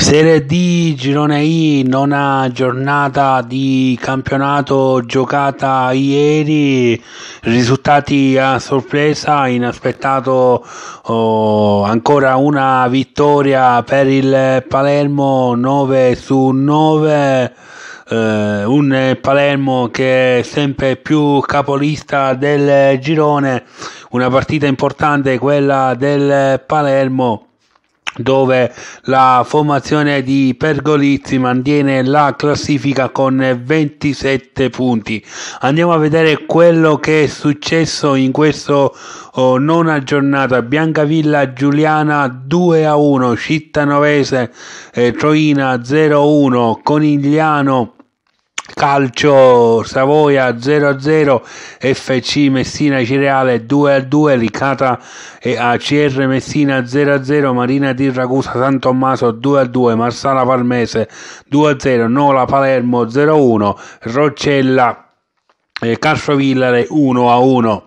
Serie D, girone I, nona giornata di campionato giocata ieri, risultati a sorpresa, inaspettato oh, ancora una vittoria per il Palermo 9 su 9. Uh, eh, un Palermo che è sempre più capolista del girone, una partita importante quella del Palermo dove la formazione di Pergolizzi mantiene la classifica con 27 punti. Andiamo a vedere quello che è successo in questo oh, nona giornata. Biancavilla Giuliana 2 a 1, Cittanovese eh, Troina 0 a 1, Conigliano calcio Savoia 0-0 FC Messina Cireale 2-2 Licata e ACR Messina 0-0 Marina di Ragusa San Tommaso 2-2 Marsala Palmese 2-0 Nola Palermo 0-1 Roccella e Carfrovillare 1-1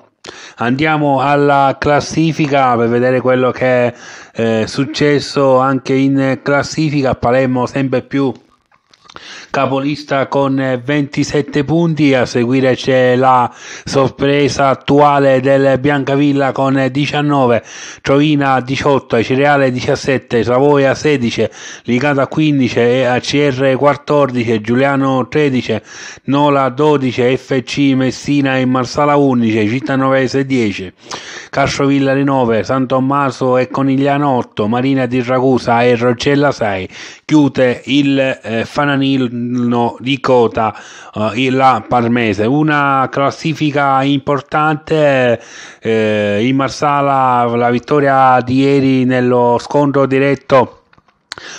Andiamo alla classifica per vedere quello che è eh, successo anche in classifica. Palermo sempre più capolista con 27 eh, punti, a seguire c'è la sorpresa attuale del Biancavilla con 19, Trovina 18, Cereale 17, Savoia 16, Ligata 15, ACR 14, Giuliano 13, Nola 12, FC Messina e Marsala 11, Cittanovese 10. Casciovilla di 9, San Tommaso e Conigliano 8, Marina di Ragusa e Rocella 6, chiude il eh, Fananilno di Cota eh, la Parmese. Una classifica importante, eh, in Marsala la vittoria di ieri nello scontro diretto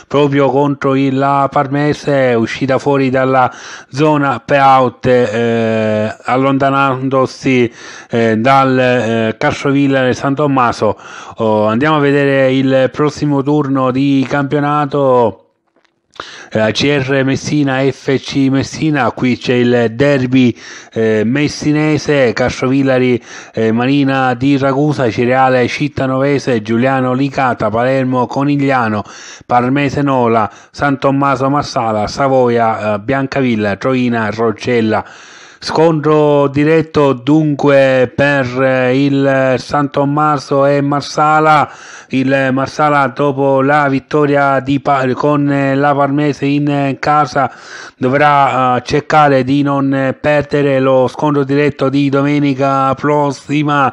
proprio contro il, Parmese uscita fuori dalla zona payout eh, allontanandosi eh, dal eh, Carciovilla e San Tommaso oh, andiamo a vedere il prossimo turno di campionato eh, CR Messina FC Messina, qui c'è il derby eh, messinese, Castrovillari eh, Marina di Ragusa, Cereale Cittanovese, Giuliano Licata, Palermo Conigliano, Parmese Nola, San Tommaso Massala, Savoia eh, Biancavilla, Troina Roccella. Scontro diretto dunque per eh, il San Tommaso e Marsala. Il Marsala dopo la vittoria di, con eh, la Parmese in eh, casa dovrà cercare di non perdere lo scontro diretto di domenica prossima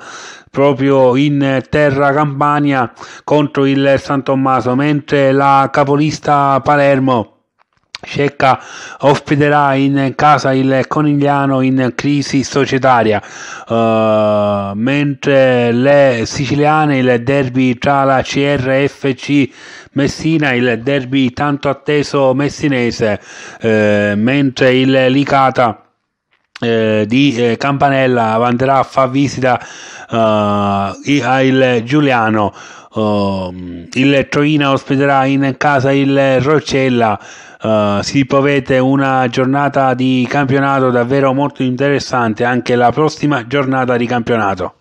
proprio in terra Campania contro il San Tommaso, mentre la capolista Palermo Cecca ospiterà in casa il Conigliano in crisi societaria, uh, mentre le siciliane il derby tra la CRFC Messina, il derby tanto atteso messinese, uh, mentre il Licata eh, di Campanella andrà a fare visita uh, al Giuliano uh, il Troina ospiterà in casa il Roccella. Uh, eh, si promette una giornata di campionato davvero molto interessante anche la prossima giornata di campionato.